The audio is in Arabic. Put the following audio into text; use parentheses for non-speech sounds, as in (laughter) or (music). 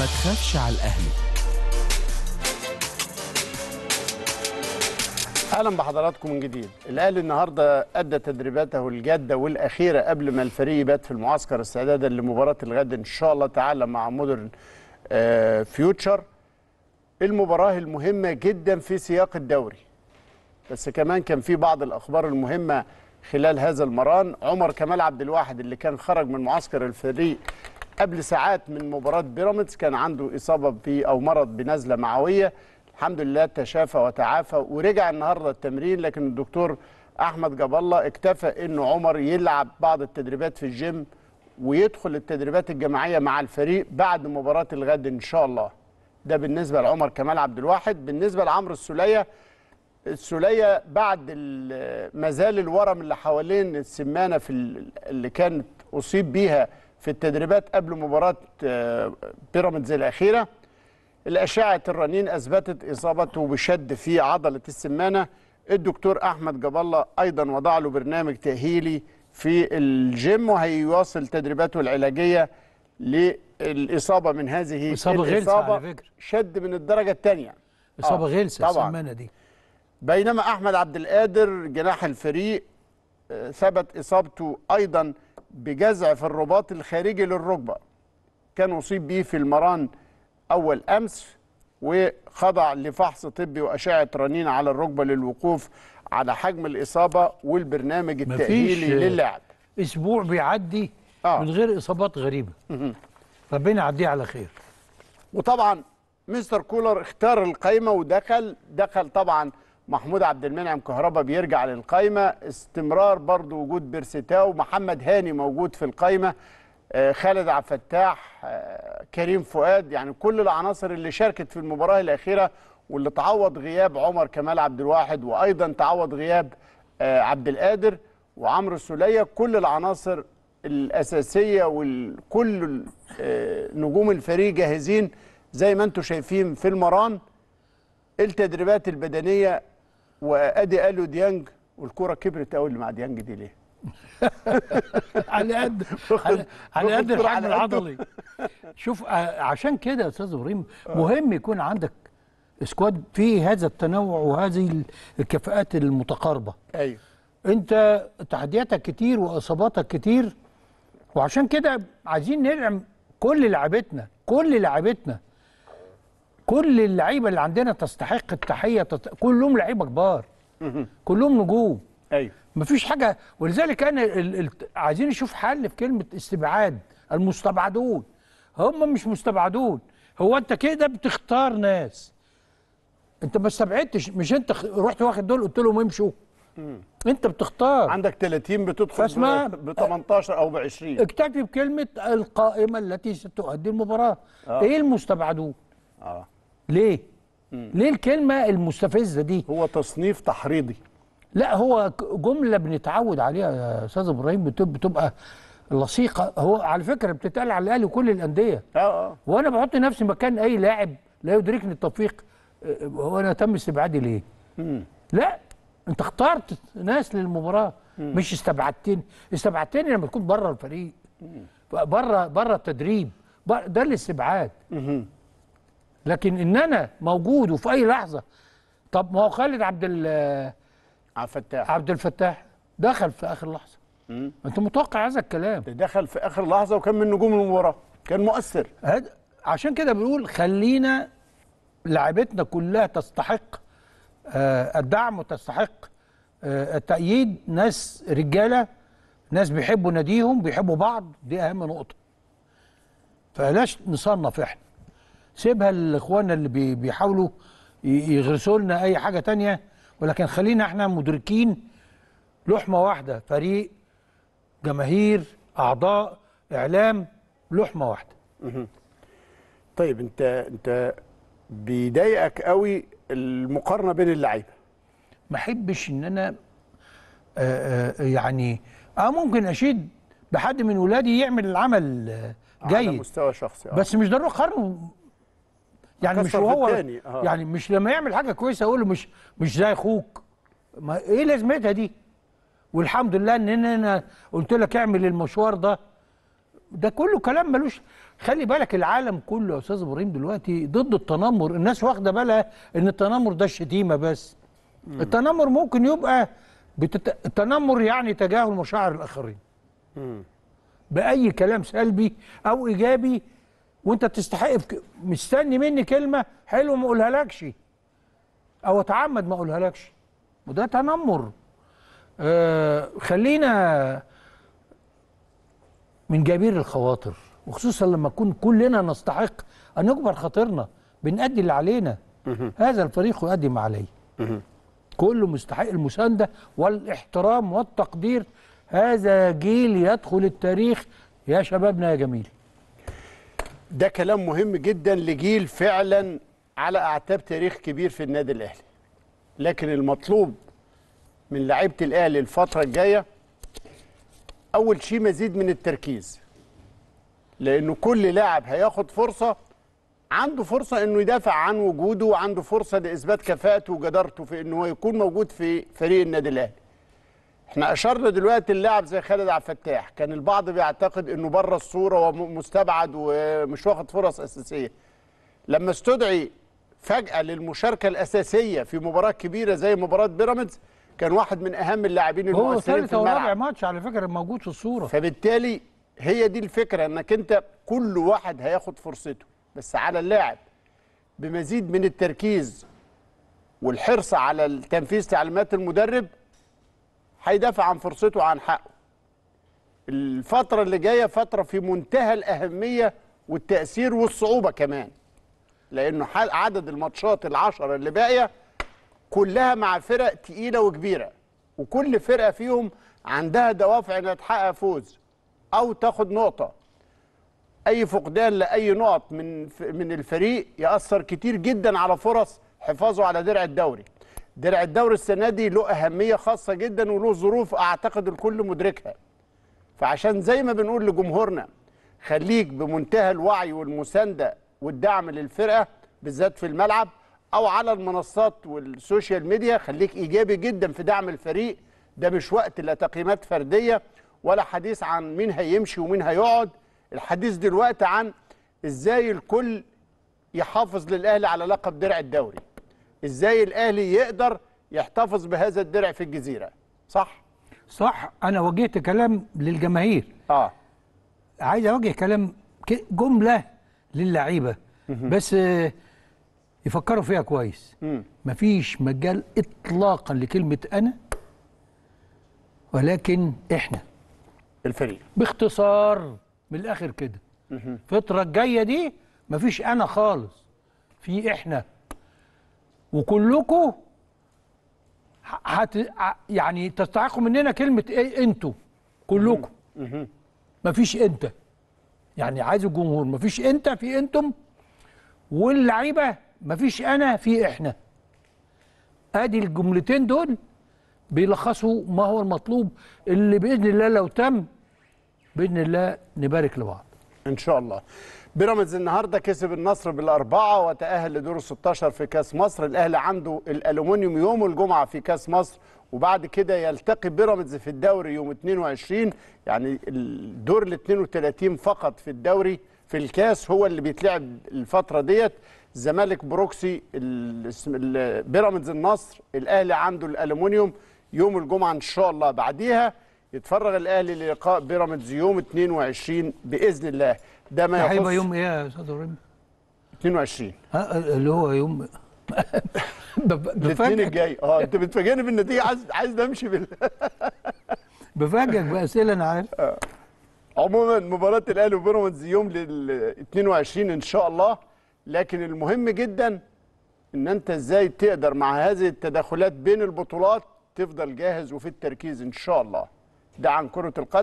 ما تخافش على الأهلي اهلا بحضراتكم من جديد الاهلي النهارده ادى تدريباته الجاده والاخيره قبل ما الفريق يبات في المعسكر استعدادا لمباراه الغد ان شاء الله تعالى مع مودرن آه، فيوتشر المباراه المهمه جدا في سياق الدوري بس كمان كان في بعض الاخبار المهمه خلال هذا المران عمر كمال عبد الواحد اللي كان خرج من معسكر الفريق قبل ساعات من مباراه بيراميدز كان عنده اصابه في او مرض بنزله معويه الحمد لله تشافى وتعافى ورجع النهارده التمرين لكن الدكتور احمد جاب الله اكتفى انه عمر يلعب بعض التدريبات في الجيم ويدخل التدريبات الجماعيه مع الفريق بعد مباراه الغد ان شاء الله ده بالنسبه لعمر كمال عبد الواحد بالنسبه لعمرو السليه السليه بعد مازال الورم اللي حوالين السمانه في اللي كانت اصيب بيها في التدريبات قبل مباراة آه، بيراميدز الأخيرة الأشعة الرنين أثبتت إصابته بشد في عضلة السمانة الدكتور أحمد جاب الله أيضا وضع له برنامج تأهيلي في الجيم وهيواصل تدريباته العلاجية للإصابة من هذه إصابة غلسة على فكرة شد من الدرجة الثانية إصابة آه غلسة السمانة دي بينما أحمد عبد القادر جناح الفريق آه، ثبت إصابته أيضا بجزع في الرباط الخارجي للركبة كان أصيب به في المران أول أمس وخضع لفحص طبي وأشعة رنين على الركبة للوقوف على حجم الإصابة والبرنامج التأهيلي للاعب أسبوع بيعدي آه. من غير إصابات غريبة ربنا يعديه على خير وطبعا مستر كولر اختار القايمة ودخل دخل طبعا محمود عبد المنعم كهربا بيرجع للقايمه استمرار برضو وجود بيرسيتاو محمد هاني موجود في القايمه آه، خالد عبد الفتاح آه، كريم فؤاد يعني كل العناصر اللي شاركت في المباراه الاخيره واللي تعوض غياب عمر كمال عبد الواحد وايضا تعوض غياب آه، عبد القادر وعمرو السوليه كل العناصر الاساسيه وكل نجوم الفريق جاهزين زي ما انتم شايفين في المران التدريبات البدنيه وادي قالوا ديانج والكوره كبرت قوي اللي مع ديانج دي ليه (laughs) على قد (laughs) على قد الحجم العضلي شوف آه، عشان كده يا استاذ ابراهيم آه. مهم يكون عندك سكواد فيه هذا التنوع وهذه الكفاءات المتقاربه ايوه انت تحدياتك كتير واصاباتك كتير وعشان كده عايزين ندعم كل لعبتنا كل لعبتنا كل اللعيبه اللي عندنا تستحق التحيه تت... كلهم لعيبه كبار كلهم نجوم ايوه مفيش حاجه ولذلك انا ال... ال... عايزين نشوف حل في كلمه استبعاد المستبعدون هم مش مستبعدون هو انت كده بتختار ناس انت ما استبعدتش مش انت رحت واخد دول قلت لهم امشوا انت بتختار عندك 30 بتدخل ب 18 او ب 20 اكتفي بكلمه القائمه التي ستؤدي المباراه آه. ايه المستبعدون اه ليه؟ مم. ليه الكلمة المستفزة دي؟ هو تصنيف تحريضي لا هو جملة بنتعود عليها يا أستاذ إبراهيم بتبقى لصيقة هو على فكرة بتتقال على الاهلي وكل الأندية اه اه وأنا بحط نفسي مكان أي لاعب لا يدركني التوفيق هو آه، أنا تم استبعادي ليه؟ مم. لا أنت اخترت ناس للمباراة مم. مش استبعدتني استبعدتني لما تكون بره الفريق بره بره التدريب ده الاستبعاد لكن ان انا موجود وفي اي لحظه طب ما هو خالد عبد ال عبد الفتاح عبد الفتاح دخل في اخر لحظه مم. انت متوقع هذا الكلام ده دخل في اخر لحظه وكان من نجوم المباراه كان مؤثر هد... عشان كده بنقول خلينا لعبتنا كلها تستحق آه الدعم وتستحق آه التأييد ناس رجاله ناس بيحبوا ناديهم بيحبوا بعض دي اهم نقطه فلاش نصنف احنا سيبها لاخواننا اللي بيحاولوا يغرسوا لنا اي حاجه تانية ولكن خلينا احنا مدركين لحمه واحده فريق جماهير اعضاء اعلام لحمه واحده طيب انت انت بيضايقك قوي المقارنه بين اللعيبه ما احبش ان انا آآ آه، آآ آه، يعني اه ممكن اشيد بحد من ولادي يعمل العمل آه، جيد على مستوى شخصي بس مش ضروري اقارنه يعني مش هو آه. يعني مش لما يعمل حاجه كويسه اقول له مش مش زي اخوك ما ايه لازمتها دي والحمد لله ان انا قلت لك اعمل المشوار ده ده كله كلام ملوش خلي بالك العالم كله يا استاذ ابراهيم دلوقتي ضد التنمر الناس واخده بالها ان التنمر ده الشتيمه بس مم. التنمر ممكن يبقى بتت... التنمر يعني تجاهل مشاعر الاخرين مم. باي كلام سلبي او ايجابي وانت بتستحق مستني مني كلمه حلوه ما اقولها لكش او اتعمد ما اقولها لكش وده تنمر آه خلينا من جبير الخواطر وخصوصا لما نكون كلنا نستحق ان نكبر خاطرنا بنأدي اللي علينا هذا الفريق يقدم عليه كله مستحق المسانده والاحترام والتقدير هذا جيل يدخل التاريخ يا شبابنا يا جميل ده كلام مهم جدا لجيل فعلا على اعتاب تاريخ كبير في النادي الاهلي لكن المطلوب من لعيبه الاهلي الفتره الجايه اول شيء مزيد من التركيز لانه كل لاعب هياخد فرصه عنده فرصه انه يدافع عن وجوده وعنده فرصه لاثبات كفاءته وجدارته في انه يكون موجود في فريق النادي الاهلي احنا اشرنا دلوقتي اللاعب زي خالد عبد الفتاح كان البعض بيعتقد انه بره الصوره ومستبعد ومش واخد فرص اساسيه لما استدعي فجاه للمشاركه الاساسيه في مباراه كبيره زي مباراه بيراميدز كان واحد من اهم اللاعبين المؤثرين في الملعب هو رابع ماتش على فكره موجود في الصوره فبالتالي هي دي الفكره انك انت كل واحد هياخد فرصته بس على اللاعب بمزيد من التركيز والحرص على تنفيذ تعليمات المدرب هيدافع عن فرصته وعن حقه الفترة اللي جاية فترة في منتهى الأهمية والتأثير والصعوبة كمان لأنه عدد الماتشات العشرة اللي باقية كلها مع فرق تقيلة وكبيرة وكل فرقة فيهم عندها دوافع انها تحقق فوز أو تاخد نقطة أي فقدان لأي نقط من من الفريق يأثر كتير جدا على فرص حفاظه على درع الدوري درع الدوري السنه دي له اهميه خاصه جدا وله ظروف اعتقد الكل مدركها فعشان زي ما بنقول لجمهورنا خليك بمنتهى الوعي والمسانده والدعم للفرقه بالذات في الملعب او على المنصات والسوشيال ميديا خليك ايجابي جدا في دعم الفريق ده مش وقت لا تقييمات فرديه ولا حديث عن مين هيمشي ومين هيقعد الحديث دلوقتي عن ازاي الكل يحافظ للاهلي على لقب درع الدوري ازاي الاهلي يقدر يحتفظ بهذا الدرع في الجزيره صح صح انا وجهت كلام للجماهير اه عايز اوجه كلام جمله للعيبه بس آه، يفكروا فيها كويس مفيش مجال اطلاقا لكلمه انا ولكن احنا الفريق باختصار من الاخر كده الفتره الجايه دي مفيش انا خالص في احنا وكلكم هت يعني تستحقوا مننا كلمه ايه انتوا كلكم مفيش انت يعني عايز الجمهور مفيش انت في انتم واللعيبه مفيش انا في احنا ادي الجملتين دول بيلخصوا ما هو المطلوب اللي باذن الله لو تم باذن الله نبارك لبعض ان شاء الله بيراميدز النهارده كسب النصر بالاربعه وتاهل لدور ال 16 في كاس مصر، الاهلي عنده الالومنيوم يوم الجمعه في كاس مصر وبعد كده يلتقي بيراميدز في الدوري يوم 22 يعني الدور ال 32 فقط في الدوري في الكاس هو اللي بيتلعب الفتره ديت الزمالك بروكسي بيراميدز النصر الاهلي عنده الالومنيوم يوم الجمعه ان شاء الله بعديها يتفرغ الاهلي للقاء بيراميدز يوم 22 باذن الله ده ما يخص هيبقى يوم ايه يا استاذ ابراهيم 22 ها اللي هو يوم (laughs) الاثنين الجاي اه انت بتفاجئني بالنتيجه عايز عايز امشي بال (laughs) بفاجئك باسئله انا عارف آه. عموما مباراه الاهلي وبيراميدز يوم لل 22 ان شاء الله لكن المهم جدا ان انت ازاي تقدر مع هذه التداخلات بين البطولات تفضل جاهز وفي التركيز ان شاء الله ده عن كره القدم